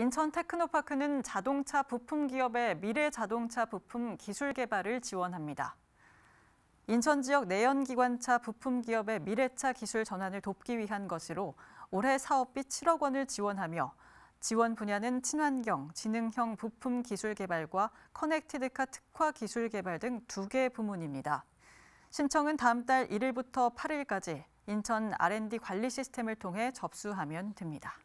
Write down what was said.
인천 테크노파크는 자동차 부품 기업의 미래 자동차 부품 기술 개발을 지원합니다. 인천 지역 내연기관차 부품 기업의 미래차 기술 전환을 돕기 위한 것으로 올해 사업비 7억 원을 지원하며 지원 분야는 친환경, 지능형 부품 기술 개발과 커넥티드카 특화 기술 개발 등 두 개 부문입니다. 신청은 다음 달 1일부터 8일까지 인천 R&D 관리 시스템을 통해 접수하면 됩니다.